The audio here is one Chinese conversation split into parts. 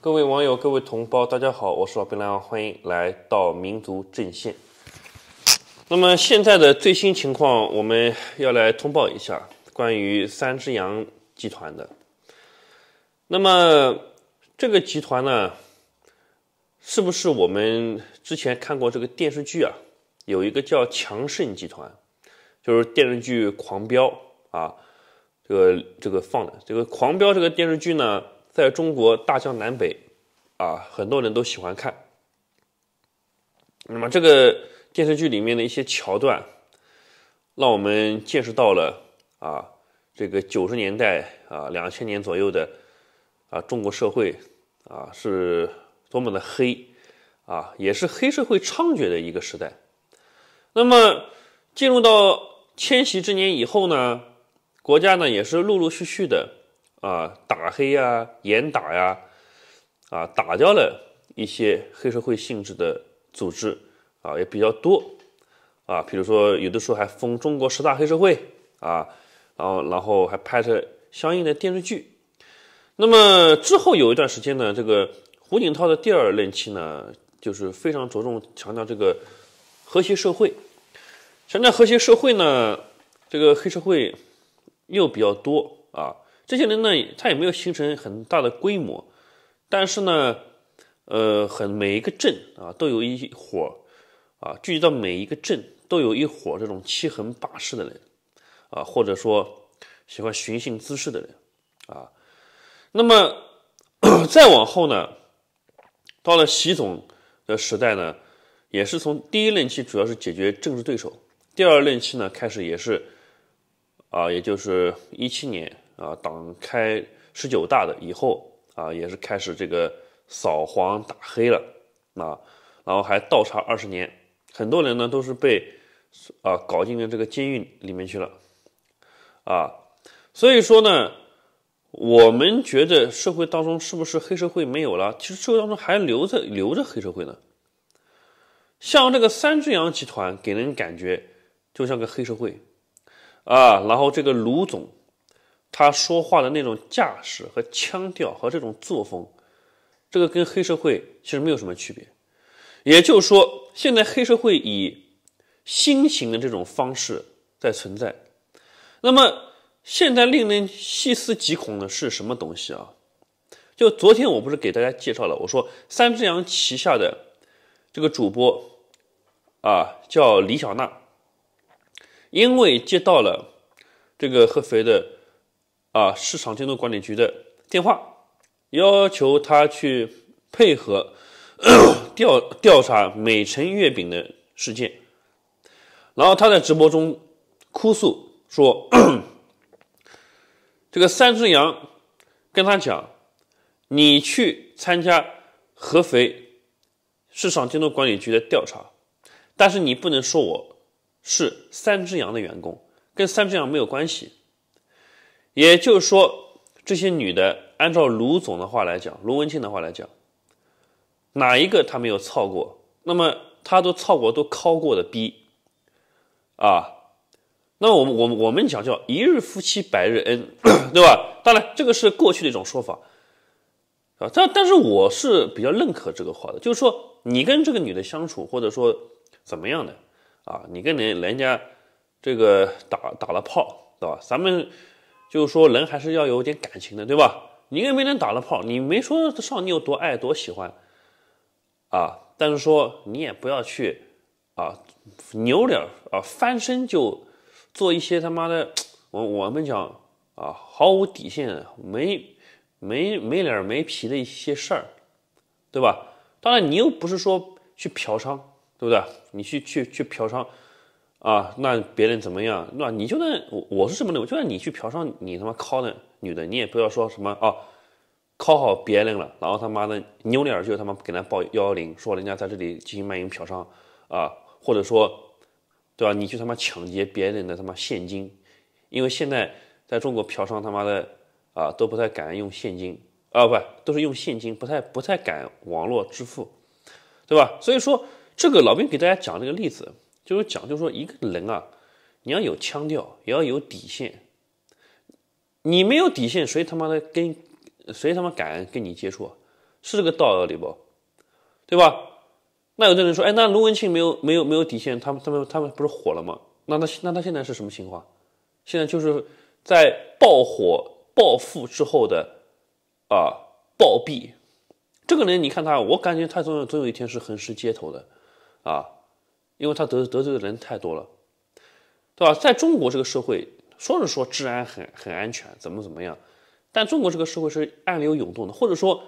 各位网友，各位同胞，大家好，我是老兵蓝欢迎来到民族阵线。那么现在的最新情况，我们要来通报一下关于三只羊集团的。那么这个集团呢，是不是我们之前看过这个电视剧啊？有一个叫强盛集团，就是电视剧《狂飙》啊，这个这个放的这个《狂飙》这个电视剧呢。在中国大江南北，啊，很多人都喜欢看。那么这个电视剧里面的一些桥段，让我们见识到了啊，这个九十年代啊，两千年左右的啊中国社会啊是多么的黑啊，也是黑社会猖獗的一个时代。那么进入到千禧之年以后呢，国家呢也是陆陆续续的。啊，打黑呀，严打呀，啊，打掉了一些黑社会性质的组织啊，也比较多啊。比如说，有的时候还封中国十大黑社会啊，然后，然后还拍摄相应的电视剧。那么之后有一段时间呢，这个胡锦涛的第二任期呢，就是非常着重强调这个和谐社会。强调和谐社会呢，这个黑社会又比较多啊。这些人呢，他也没有形成很大的规模，但是呢，呃，很每一个镇啊，都有一伙啊，聚集到每一个镇都有一伙这种欺横霸市的人啊，或者说喜欢寻衅滋事的人啊。那么 再往后呢，到了习总的时代呢，也是从第一任期主要是解决政治对手，第二任期呢开始，也是啊，也就是一七年。啊，党开十九大的以后啊，也是开始这个扫黄打黑了啊，然后还倒查二十年，很多人呢都是被啊搞进了这个监狱里面去了啊，所以说呢，我们觉得社会当中是不是黑社会没有了？其实社会当中还留着留着黑社会呢，像这个三只羊集团给人感觉就像个黑社会啊，然后这个卢总。他说话的那种架势和腔调和这种作风，这个跟黑社会其实没有什么区别。也就是说，现在黑社会以新型的这种方式在存在。那么，现在令人细思极恐的是什么东西啊？就昨天我不是给大家介绍了，我说三只羊旗下的这个主播啊，叫李小娜，因为接到了这个合肥的。啊，市场监督管理局的电话要求他去配合调调查美晨月饼的事件。然后他在直播中哭诉说：“这个三只羊跟他讲，你去参加合肥市场监督管理局的调查，但是你不能说我是三只羊的员工，跟三只羊没有关系。”也就是说，这些女的，按照卢总的话来讲，卢文庆的话来讲，哪一个她没有操过？那么她都操过，都敲过的逼啊！那们我我我们讲叫一日夫妻百日恩，对吧？当然，这个是过去的一种说法啊。但但是我是比较认可这个话的，就是说你跟这个女的相处，或者说怎么样的啊？你跟人人家这个打打了炮，对吧？咱们。就是说，人还是要有点感情的，对吧？你跟别人打了炮，你没说上你有多爱、多喜欢，啊，但是说你也不要去，啊，扭脸啊，翻身就做一些他妈的，我我们讲啊，毫无底线、没没没脸没皮的一些事儿，对吧？当然，你又不是说去嫖娼，对不对？你去去去嫖娼。啊，那别人怎么样？那你就算我我是什么人？就算你去嫖娼，你他妈靠那女的，你也不要说什么啊，靠好别人了，然后他妈的扭脸就他妈给他报幺幺零，说人家在这里进行卖淫嫖娼啊，或者说，对吧？你去他妈抢劫别人的他妈现金，因为现在在中国嫖娼他妈的啊都不太敢用现金啊，不都是用现金，不太不太敢网络支付，对吧？所以说，这个老兵给大家讲这个例子。就是讲，就是说一个人啊，你要有腔调，也要有底线。你没有底线，谁他妈的跟谁他妈敢跟你接触？是这个道理不？对吧？那有的人说，哎，那卢文庆没有没有没有底线，他们他们他们不是火了吗？那他那他现在是什么情况？现在就是在爆火爆富之后的啊暴毙。这个人你看他，我感觉他总总有一天是横尸街头的啊。因为他得得罪的人太多了，对吧？在中国这个社会，说是说治安很很安全，怎么怎么样？但中国这个社会是暗流涌动的，或者说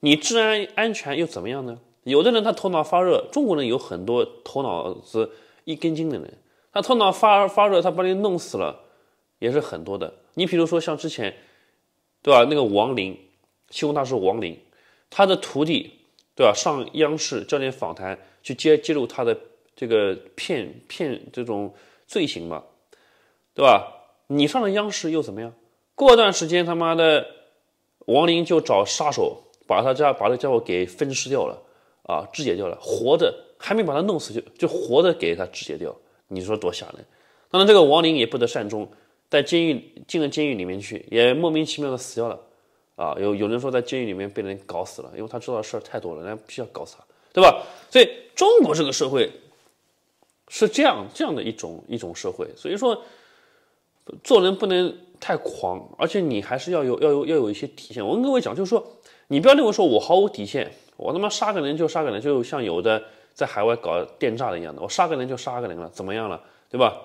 你治安安全又怎么样呢？有的人他头脑发热，中国人有很多头脑子一根筋的人，他头脑发发热，他把你弄死了也是很多的。你比如说像之前，对吧？那个王林，形容他是王林，他的徒弟，对吧？上央视焦点访谈去接揭露他的。这个骗骗这种罪行嘛，对吧？你上了央视又怎么样？过段时间他妈的王林就找杀手把他家把这家伙给分尸掉了啊，肢解掉了，活着还没把他弄死，就就活着给他肢解掉，你说多吓人？当然，这个王林也不得善终，在监狱进了监狱里面去，也莫名其妙的死掉了啊。有有人说在监狱里面被人搞死了，因为他知道的事儿太多了，人家必须要搞死他，对吧？所以中国这个社会。是这样这样的一种一种社会，所以说做人不能太狂，而且你还是要有要有要有一些底线。我跟各位讲，就是说，你不要认为说我毫无底线，我他妈杀个人就杀个人，就像有的在海外搞电诈的一样的，我杀个人就杀个人了，怎么样了，对吧？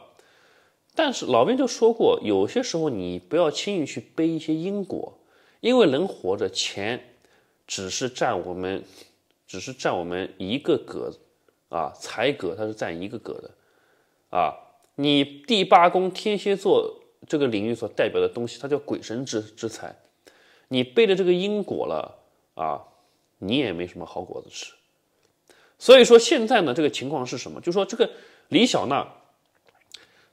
但是老兵就说过，有些时候你不要轻易去背一些因果，因为人活着，钱只是占我们，只是占我们一个格子。啊，财格它是占一个格的，啊，你第八宫天蝎座这个领域所代表的东西，它叫鬼神之之财，你背着这个因果了，啊，你也没什么好果子吃。所以说现在呢，这个情况是什么？就说这个李小娜，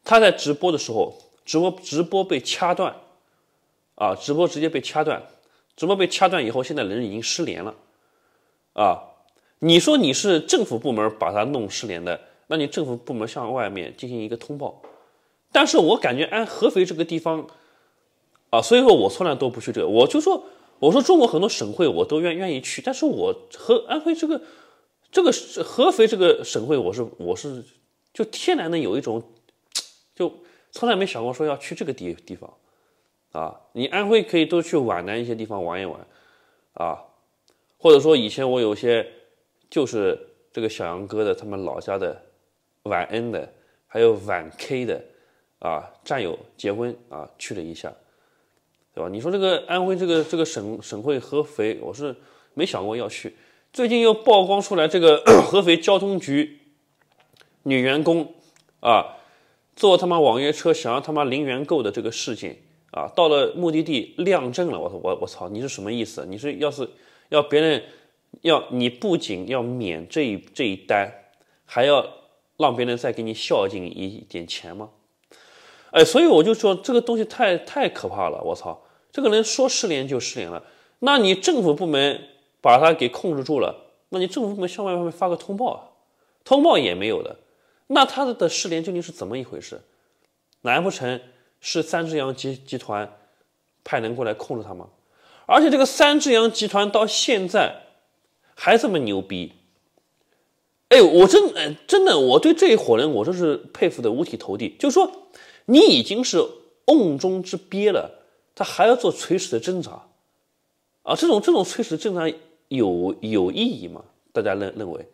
她在直播的时候，直播直播被掐断，啊，直播直接被掐断，直播被掐断以后，现在人已经失联了，啊。你说你是政府部门把它弄失联的，那你政府部门向外面进行一个通报。但是我感觉，安合肥这个地方，啊，所以说，我从来都不去这个。我就说，我说中国很多省会我都愿愿意去，但是我和安徽这个，这个合肥这个省会，我是我是就天然的有一种，就从来没想过说要去这个地地方，啊，你安徽可以多去皖南一些地方玩一玩，啊，或者说以前我有些。就是这个小杨哥的，他们老家的晚 N 的，还有晚 K 的啊，战友结婚啊，去了一下，对吧？你说这个安徽这个这个省省会合肥，我是没想过要去。最近又曝光出来这个 合肥交通局女员工啊，坐他妈网约车想要他妈零元购的这个事情啊，到了目的地亮证了，我我我操，你是什么意思？你是要是要别人？要你不仅要免这一这一单，还要让别人再给你孝敬一点钱吗？哎，所以我就说这个东西太太可怕了。我操，这个人说失联就失联了。那你政府部门把他给控制住了，那你政府部门向外面发个通报啊？通报也没有的。那他的失联究竟是怎么一回事？难不成是三只羊集集团派人过来控制他吗？而且这个三只羊集团到现在。还这么牛逼！哎，我真哎真的，我对这一伙人，我真是佩服的五体投地。就说你已经是瓮中之鳖了，他还要做垂死的挣扎啊！这种这种垂死挣扎有有意义吗？大家认认为？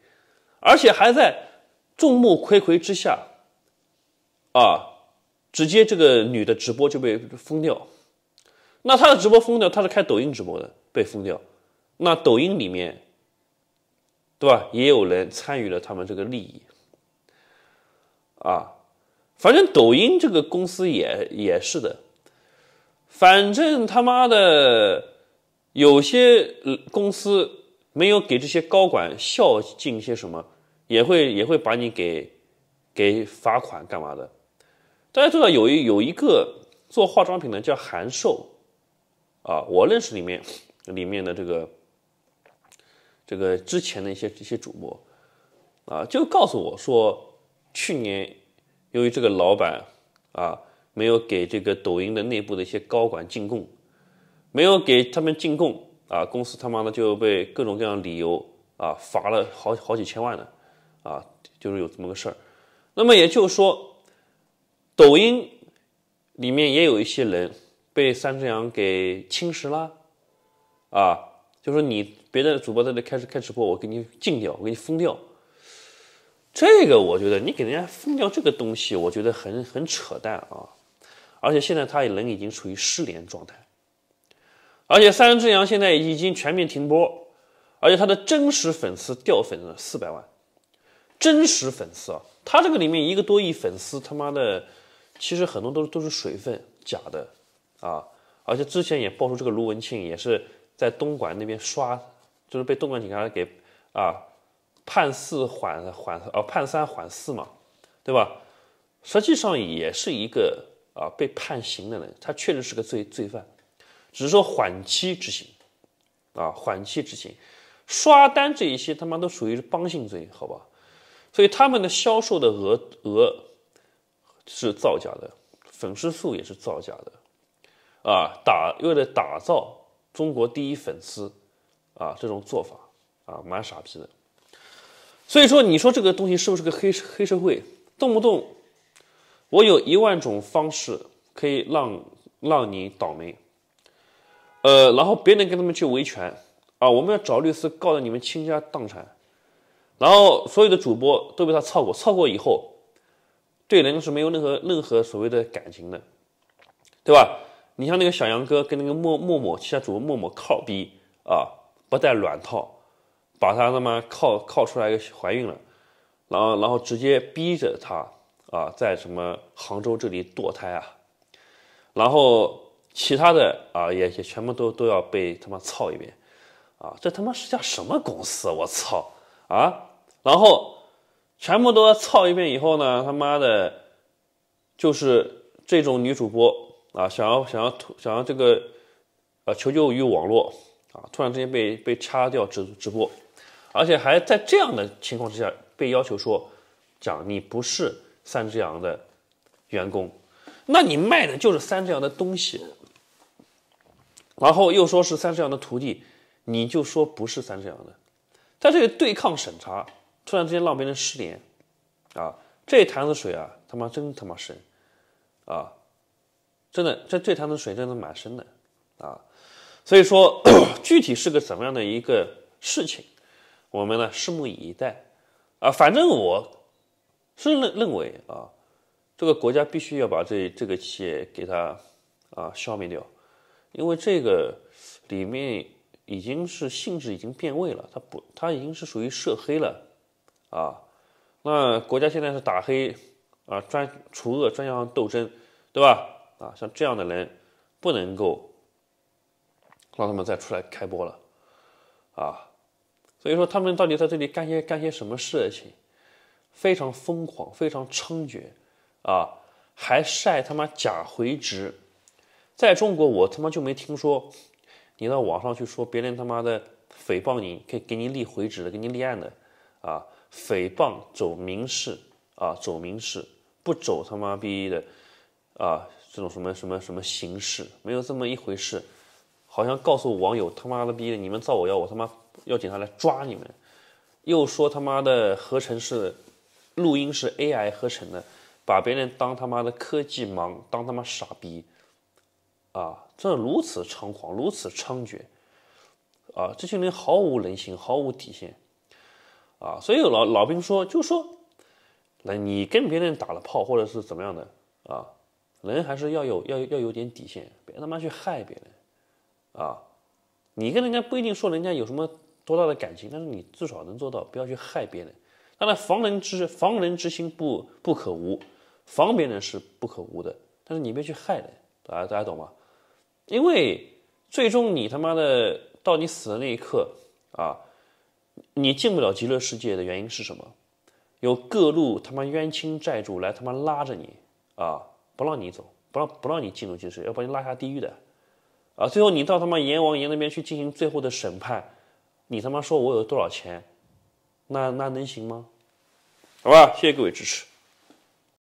而且还在众目睽睽之下啊，直接这个女的直播就被封掉。那她的直播封掉，她是开抖音直播的，被封掉。那抖音里面。对吧？也有人参与了他们这个利益，啊，反正抖音这个公司也也是的，反正他妈的有些公司没有给这些高管孝敬些什么，也会也会把你给给罚款干嘛的。大家知道有一有一个做化妆品的叫韩寿，啊，我认识里面里面的这个。这个之前的一些这些主播，啊，就告诉我说，去年由于这个老板啊没有给这个抖音的内部的一些高管进贡，没有给他们进贡啊，公司他妈的就被各种各样理由啊罚了好好几千万的，啊，就是有这么个事儿。那么也就是说，抖音里面也有一些人被三只羊给侵蚀了，啊。就说你别的主播在那开开直播，我给你禁掉，我给你封掉。这个我觉得你给人家封掉这个东西，我觉得很很扯淡啊！而且现在他人已经处于失联状态，而且三人之羊现在已经全面停播，而且他的真实粉丝掉粉了四百万，真实粉丝啊，他这个里面一个多亿粉丝他妈的，其实很多都都是水分假的啊！而且之前也爆出这个卢文庆也是。在东莞那边刷，就是被东莞警察给啊判四缓缓啊，判三缓四嘛，对吧？实际上也是一个啊被判刑的人，他确实是个罪罪犯，只是说缓期执行啊缓期执行，刷单这一些他妈都属于帮性罪，好吧？所以他们的销售的额额是造假的，粉丝数也是造假的啊，打为了打造。中国第一粉丝，啊，这种做法啊，蛮傻逼的。所以说，你说这个东西是不是个黑黑社会？动不动我有一万种方式可以让让你倒霉。呃，然后别人跟他们去维权啊，我们要找律师告的你们倾家荡产。然后所有的主播都被他操过，操过以后，对人是没有任何任何所谓的感情的，对吧？你像那个小杨哥跟那个陌陌陌，其他主播陌陌靠逼啊，不带卵套，把他他妈靠靠出来一个怀孕了，然后然后直接逼着他啊，在什么杭州这里堕胎啊，然后其他的啊也也全部都都要被他妈操一遍，啊，这他妈是叫什么公司？我操啊！然后全部都要操一遍以后呢，他妈的，就是这种女主播。啊，想要想要想要这个，呃，求救于网络，啊，突然之间被被掐掉直直播，而且还在这样的情况之下被要求说，讲你不是三只羊的员工，那你卖的就是三只羊的东西，然后又说是三只羊的徒弟，你就说不是三只羊的，在这里对抗审查，突然之间让别人失联，啊，这坛子水啊，他妈真他妈深，啊。真的，这这潭的水真的蛮深的，啊，所以说 具体是个怎么样的一个事情，我们呢拭目以待，啊，反正我是认认为啊，这个国家必须要把这这个企业给它啊消灭掉，因为这个里面已经是性质已经变味了，它不它已经是属于涉黑了，啊，那国家现在是打黑啊，专除恶专项斗争，对吧？啊，像这样的人，不能够让他们再出来开播了，啊，所以说他们到底在这里干些干些什么事情，非常疯狂，非常猖獗，啊，还晒他妈假回执，在中国我他妈就没听说，你到网上去说别人他妈的诽谤你，可以给你立回执的，给你立案的，啊，诽谤走民事，啊，走民事，不走他妈逼的，啊。这种什么什么什么形式没有这么一回事，好像告诉网友他妈的逼，的，你们造我要我他妈要警察来抓你们，又说他妈的合成是录音是 AI 合成的，把别人当他妈的科技盲，当他妈傻逼啊！这如此猖狂，如此猖獗啊！这些人毫无人性，毫无底线啊！所以有老老兵说，就说那你跟别人打了炮，或者是怎么样的啊？人还是要有要要有点底线，别他妈去害别人啊！你跟人家不一定说人家有什么多大的感情，但是你至少能做到不要去害别人。当然，防人之防人之心不不可无，防别人是不可无的，但是你别去害人，大家大家懂吗？因为最终你他妈的到你死的那一刻啊，你进不了极乐世界的原因是什么？有各路他妈冤亲债主来他妈拉着你啊！不让你走，不让不让你进入进世，要把你拉下地狱的，啊！最后你到他妈阎王爷那边去进行最后的审判，你他妈说我有多少钱，那那能行吗？好吧，谢谢各位支持。